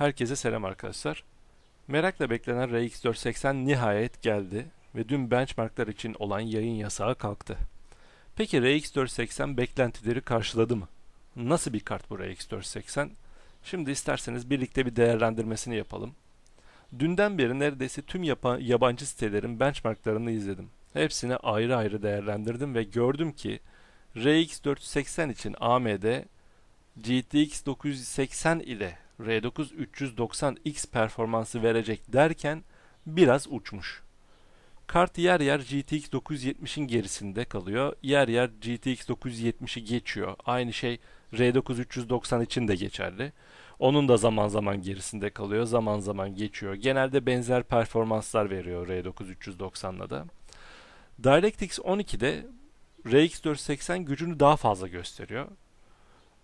Herkese selam arkadaşlar. Merakla beklenen RX 480 nihayet geldi ve dün benchmarklar için olan yayın yasağı kalktı. Peki RX 480 beklentileri karşıladı mı? Nasıl bir kart bu RX 480? Şimdi isterseniz birlikte bir değerlendirmesini yapalım. Dünden beri neredeyse tüm yabancı sitelerin benchmarklarını izledim. Hepsini ayrı ayrı değerlendirdim ve gördüm ki RX 480 için AMD GTX 980 ile R9 390X performansı verecek derken biraz uçmuş. Kart yer yer GTX 970'in gerisinde kalıyor. Yer yer GTX 970'i geçiyor. Aynı şey R9 390 için de geçerli. Onun da zaman zaman gerisinde kalıyor, zaman zaman geçiyor. Genelde benzer performanslar veriyor R9 390'la da. DirectX 12'de RX 480 gücünü daha fazla gösteriyor.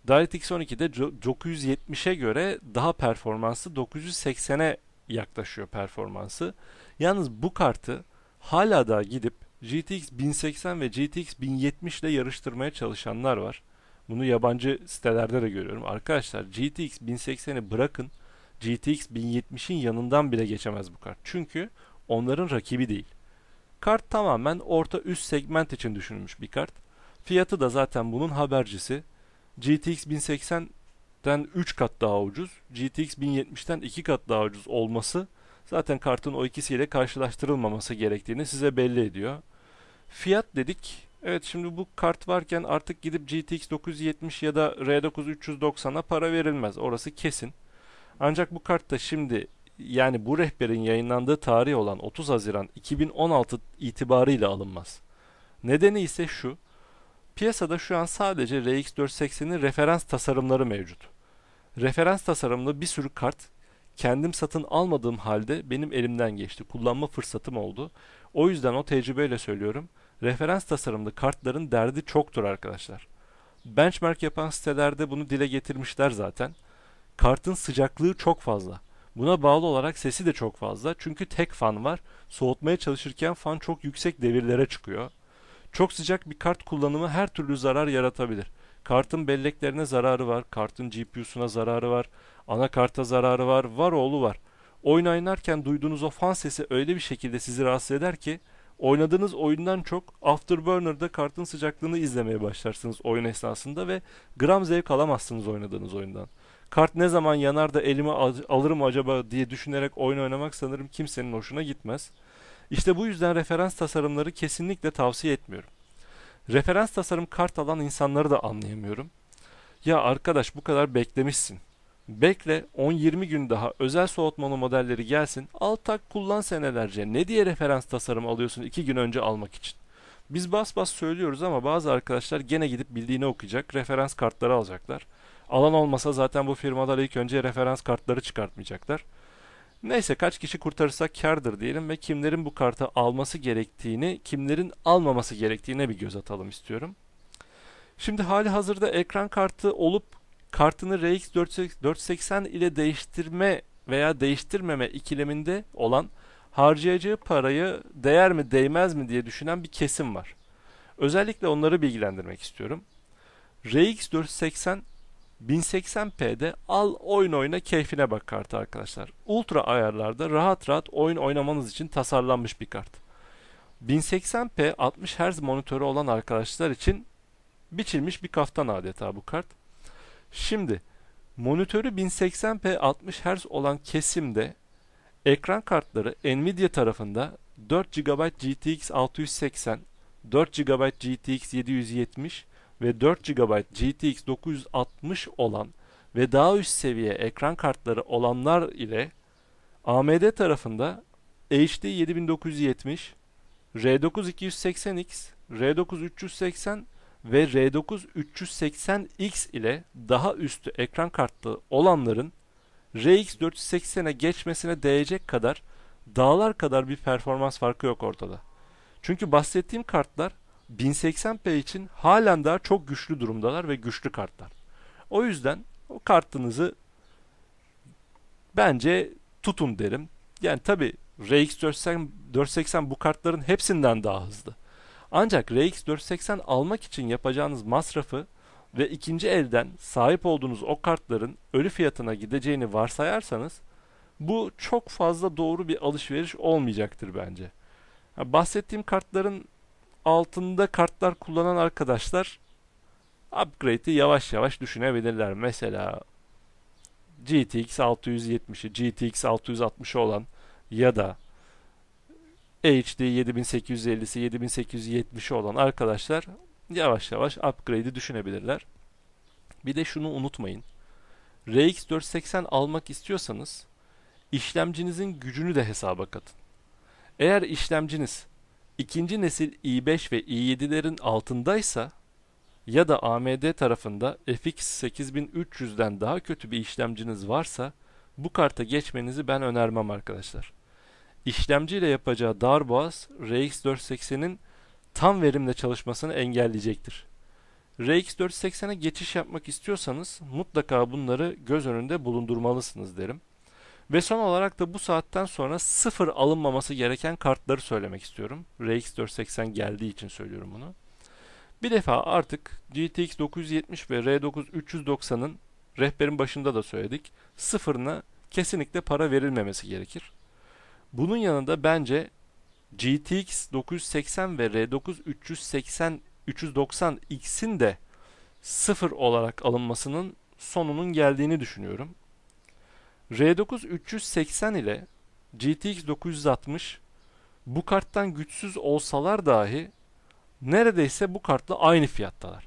DirectX 12'de 970'e göre daha performanslı 980'e yaklaşıyor performansı. Yalnız bu kartı hala da gidip GTX 1080 ve GTX 1070 ile yarıştırmaya çalışanlar var. Bunu yabancı sitelerde de görüyorum. Arkadaşlar GTX 1080'i bırakın. GTX 1070'in yanından bile geçemez bu kart. Çünkü onların rakibi değil. Kart tamamen orta üst segment için düşünülmüş bir kart. Fiyatı da zaten bunun habercisi. GTX 1080'den 3 kat daha ucuz, GTX 1070'ten 2 kat daha ucuz olması zaten kartın o ikisiyle karşılaştırılmaması gerektiğini size belli ediyor. Fiyat dedik. Evet şimdi bu kart varken artık gidip GTX 970 ya da R9 390'a para verilmez. Orası kesin. Ancak bu kart da şimdi yani bu rehberin yayınlandığı tarih olan 30 Haziran 2016 itibarıyla alınmaz. Nedeni ise şu. Piyasada şu an sadece RX 480'in referans tasarımları mevcut. Referans tasarımlı bir sürü kart kendim satın almadığım halde benim elimden geçti. Kullanma fırsatım oldu. O yüzden o tecrübeyle söylüyorum. Referans tasarımlı kartların derdi çoktur arkadaşlar. Benchmark yapan sitelerde bunu dile getirmişler zaten. Kartın sıcaklığı çok fazla. Buna bağlı olarak sesi de çok fazla. Çünkü tek fan var. Soğutmaya çalışırken fan çok yüksek devirlere çıkıyor. Çok sıcak bir kart kullanımı her türlü zarar yaratabilir. Kartın belleklerine zararı var, kartın GPU'suna zararı var, anakarta zararı var, var oğlu var. Oyun oynarken duyduğunuz o fan sesi öyle bir şekilde sizi rahatsız eder ki oynadığınız oyundan çok Afterburner'da kartın sıcaklığını izlemeye başlarsınız oyun esnasında ve gram zevk alamazsınız oynadığınız oyundan. Kart ne zaman yanar da elime alırım acaba diye düşünerek oyun oynamak sanırım kimsenin hoşuna gitmez. İşte bu yüzden referans tasarımları kesinlikle tavsiye etmiyorum. Referans tasarım kart alan insanları da anlayamıyorum. Ya arkadaş bu kadar beklemişsin. Bekle 10-20 gün daha özel soğutmalı modelleri gelsin. Al tak kullan senelerce. Ne diye referans tasarım alıyorsun 2 gün önce almak için? Biz bas bas söylüyoruz ama bazı arkadaşlar gene gidip bildiğini okuyacak. Referans kartları alacaklar. Alan olmasa zaten bu firmalar ilk önce referans kartları çıkartmayacaklar. Neyse kaç kişi kurtarırsak kardır diyelim ve kimlerin bu kartı alması gerektiğini, kimlerin almaması gerektiğine bir göz atalım istiyorum. Şimdi hali hazırda ekran kartı olup kartını RX 480 ile değiştirme veya değiştirmeme ikileminde olan harcayacağı parayı değer mi değmez mi diye düşünen bir kesim var. Özellikle onları bilgilendirmek istiyorum. RX 480 1080p'de al oyun oyna keyfine bak kartı arkadaşlar. Ultra ayarlarda rahat rahat oyun oynamanız için tasarlanmış bir kart. 1080p 60 Hz monitörü olan arkadaşlar için biçilmiş bir kaftan adeta bu kart. Şimdi monitörü 1080p 60 Hz olan kesimde ekran kartları Nvidia tarafında 4 GB GTX 680, 4 GB GTX 770 ve 4 GB GTX 960 olan ve daha üst seviye ekran kartları olanlar ile AMD tarafında HD 7970, R9 280X, R9 380 ve R9 380X ile daha üstü ekran kartlı olanların RX 480'e geçmesine değecek kadar dağlar kadar bir performans farkı yok ortada. Çünkü bahsettiğim kartlar 1080p için halen daha çok güçlü durumdalar ve güçlü kartlar. O yüzden o kartınızı bence tutun derim. Yani tabi RX 480, bu kartların hepsinden daha hızlı. Ancak RX 480 almak için yapacağınız masrafı ve ikinci elden sahip olduğunuz o kartların ölü fiyatına gideceğini varsayarsanız bu çok fazla doğru bir alışveriş olmayacaktır bence. Bahsettiğim kartların altında kartlar kullanan arkadaşlar upgrade'i yavaş yavaş düşünebilirler. Mesela GTX 670'i, GTX 660'ı olan ya da HD 7850'si, 7870'i olan arkadaşlar yavaş yavaş upgrade'i düşünebilirler. Bir de şunu unutmayın. RX 480 almak istiyorsanız işlemcinizin gücünü de hesaba katın. Eğer işlemciniz ikinci nesil i5 ve i7'lerin altındaysa ya da AMD tarafında FX 8300'den daha kötü bir işlemciniz varsa bu karta geçmenizi ben önermem arkadaşlar. İşlemci ile yapacağı darboğaz RX 480'in tam verimle çalışmasını engelleyecektir. RX 480'e geçiş yapmak istiyorsanız mutlaka bunları göz önünde bulundurmalısınız derim. Ve son olarak da bu saatten sonra sıfır alınmaması gereken kartları söylemek istiyorum. RX 480 geldiği için söylüyorum bunu. Bir defa artık GTX 970 ve R9 390'ın rehberin başında da söyledik. Sıfırına kesinlikle para verilmemesi gerekir. Bunun yanında bence GTX 980 ve R9 380 390 X'in de sıfır olarak alınmasının sonunun geldiğini düşünüyorum. R9 380 ile GTX 960 bu karttan güçsüz olsalar dahi neredeyse bu kartla aynı fiyattalar.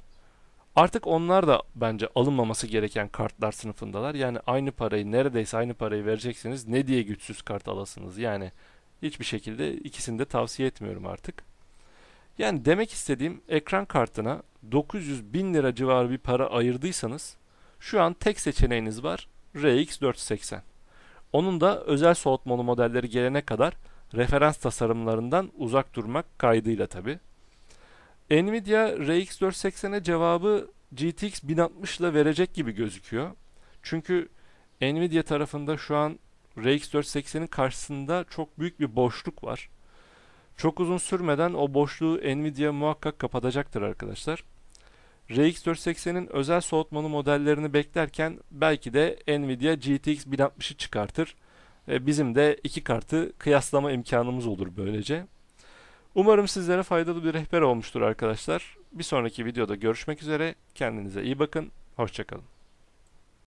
Artık onlar da bence alınmaması gereken kartlar sınıfındalar. Yani aynı parayı neredeyse aynı parayı vereceksiniz ne diye güçsüz kart alasınız. Yani hiçbir şekilde ikisini de tavsiye etmiyorum artık. Yani demek istediğim ekran kartına 900 bin lira civarı bir para ayırdıysanız şu an tek seçeneğiniz var RX 480. Onun da özel soğutmalı modelleri gelene kadar referans tasarımlarından uzak durmak kaydıyla tabi. Nvidia RX 480'e cevabı GTX 1060 ile verecek gibi gözüküyor. Çünkü Nvidia tarafında şu an RX 480'in karşısında çok büyük bir boşluk var. Çok uzun sürmeden o boşluğu Nvidia muhakkak kapatacaktır arkadaşlar. RX 480'in özel soğutmalı modellerini beklerken belki de Nvidia GTX 1060'ı çıkartır. Bizim de iki kartı kıyaslama imkanımız olur böylece. Umarım sizlere faydalı bir rehber olmuştur arkadaşlar. Bir sonraki videoda görüşmek üzere. Kendinize iyi bakın. Hoşçakalın.